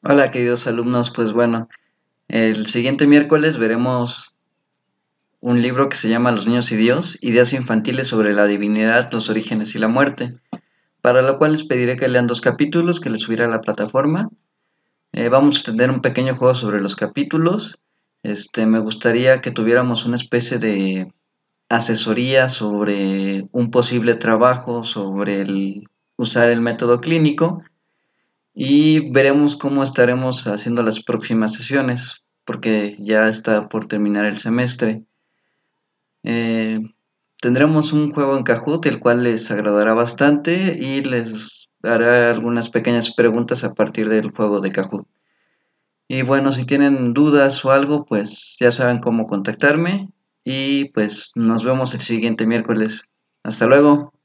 Hola queridos alumnos, pues bueno, el siguiente miércoles veremos un libro que se llama Los niños y Dios, ideas infantiles sobre la divinidad, los orígenes y la muerte, para lo cual les pediré que lean dos capítulos que les subiré a la plataforma. Eh, vamos a tener un pequeño juego sobre los capítulos. Este, me gustaría que tuviéramos una especie de asesoría sobre un posible trabajo, sobre el usar el método clínico y veremos cómo estaremos haciendo las próximas sesiones, porque ya está por terminar el semestre. Eh, tendremos un juego en Kahoot, el cual les agradará bastante y les hará algunas pequeñas preguntas a partir del juego de Kahoot. Y bueno, si tienen dudas o algo, pues ya saben cómo contactarme. Y pues nos vemos el siguiente miércoles. Hasta luego.